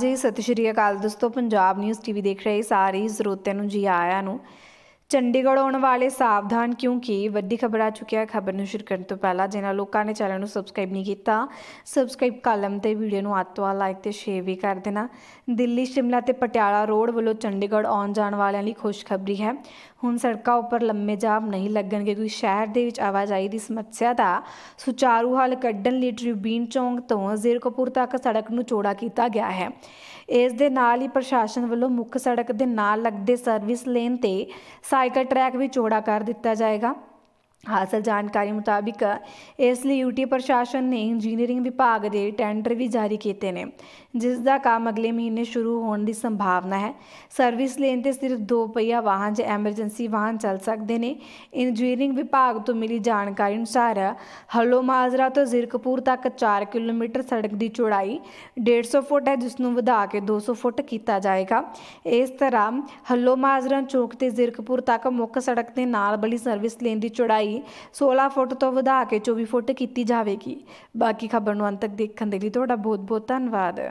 ਜੀ ਸਤਿ ਸ਼੍ਰੀ ਅਕਾਲ ਦੋਸਤੋ ਪੰਜਾਬ ਨਿਊਜ਼ ਟੀਵੀ ਦੇਖ ਰਹੇ ਸਾਰੇ ਸਰੋਤਿਆਂ ਨੂੰ ਜੀ ਆਇਆਂ ਨੂੰ ਚੰਡੀਗੜ੍ਹ ਆਉਣ ਵਾਲੇ ਸਾਵਧਾਨ ਕਿਉਂਕਿ ਵੱਡੀ ਖਬਰ ਆ ਚੁੱਕੀ ਹੈ ਖਬਰ ਨੂੰ ਸ਼ੁਰੂ ਕਰਨ ਤੋਂ ਪਹਿਲਾਂ ਜਿਨ੍ਹਾਂ ਲੋਕਾਂ ਨੇ ਚੈਨਲ ਨੂੰ ਸਬਸਕ੍ਰਾਈਬ ਨਹੀਂ ਕੀਤਾ ਸਬਸਕ੍ਰਾਈਬ ਕਾਲਮ ਤੇ ਵੀਡੀਓ ਨੂੰ ਆਤਵਾ ਲਾਈਕ ਤੇ ਸ਼ੇਅਰ ਵੀ ਕਰ ਦੇਣਾ ਦਿੱਲੀ ਸ਼ਿਮਲਾ ਤੇ ਪਟਿਆਲਾ ਰੋਡ ਵੱਲੋਂ ਚੰਡੀਗੜ੍ਹ ਆਉਣ ਜਾਣ ਵਾਲਿਆਂ ਲਈ ਖੁਸ਼ਖਬਰੀ ਹੈ ਹੁਣ ਸੜਕਾਂ ਉੱਪਰ ਲੰਮੇ ਜਾਮ ਨਹੀਂ ਲੱਗਣਗੇ ਕਿਉਂਕਿ ਸ਼ਹਿਰ ਦੇ ਵਿੱਚ ਆਵਾਜਾਈ ਦੀ ਸਮੱਸਿਆ ਦਾ ਸੁਚਾਰੂ ਹੱਲ ਕੱਢਣ ਲਈ ਟ੍ਰਿਬਿਊਨ ਚੌਂਕ ਤੋਂ ਜ਼ੀਰਕਪੁਰ ਤੱਕ ਸੜਕ ਨੂੰ ਚੌੜਾ ਕੀਤਾ ਗਿਆ ਹੈ ਇਸ ਦੇ ਨਾਲ ਹੀ ਪ੍ਰਸ਼ਾਸਨ ਵੱਲੋਂ ਮੁੱਖ ਸੜਕ ਦੇ ਨਾਲ ਲੱਗਦੇ ਸਰਵਿਸ ਲੇਨ ਤੇ ਸਾਈਕਲ ਟਰੈਕ ਵੀ ਚੌੜਾ ਕਰ ਦਿੱਤਾ ਜਾਏਗਾ ਹਾਸਲ ਜਾਣਕਾਰੀ ਮੁਤਾਬਿਕ ਇਸ ਲਈ ਯੂਟੀ ਪ੍ਰਸ਼ਾਸਨ ਨੇ ਇੰਜੀਨੀਅਰਿੰਗ ਵਿਭਾਗ ਦੇ ਟੈਂਡਰ ਵੀ ਜਾਰੀ ਕੀਤੇ ਨੇ ਜਿਸ ਦਾ ਕੰਮ ਅਗਲੇ ਮਹੀਨੇ ਸ਼ੁਰੂ ਹੋਣ ਦੀ ਸੰਭਾਵਨਾ ਹੈ ਸਰਵਿਸ ਲੇਨ ਤੇ ਸਿਰਫ ਦੋ ਪਹੀਆ ਵਾਹਨ ਜਾਂ ਐਮਰਜੈਂਸੀ ਵਾਹਨ ਚੱਲ ਸਕਦੇ ਨੇ ਇੰਜੀਨੀਅਰਿੰਗ ਵਿਭਾਗ ਤੋਂ ਮਿਲੀ ਜਾਣਕਾਰੀ ਅਨੁਸਾਰ ਹਲੋ ਮਾਜਰਾ ਤੋਂ ਜ਼ਿਰਕਪੁਰ ਤੱਕ 4 ਕਿਲੋਮੀਟਰ ਸੜਕ ਦੀ ਚੌੜਾਈ 150 ਫੁੱਟ ਹੈ ਜਿਸ ਨੂੰ ਵਧਾ ਕੇ 200 ਫੁੱਟ ਕੀਤਾ ਜਾਏਗਾ ਇਸ ਤਰ੍ਹਾਂ ਹਲੋ ਮਾਜਰਾ ਚੌਕ ਤੇ ਜ਼ਿਰਕਪੁਰ ਤੱਕ ਮੁੱਖ ਸੜਕ ਦੇ ਨਾਲ ਬਲੀ ਸਰਵਿਸ ਲੇਨ ਦੀ ਚੌੜਾਈ ਲੰਬਾਈ 16 ਫੁੱਟ ਤੋਂ ਵਧਾ ਕੇ 24 ਫੁੱਟ ਕੀਤੀ ਜਾਵੇਗੀ ਬਾਕੀ ਖਬਰ ਨੂੰ ਅੰਤ ਤੱਕ ਦੇਖਣ ਦੇ ਲਈ ਤੁਹਾਡਾ ਬਹੁਤ ਬਹੁਤ ਧੰਨਵਾਦ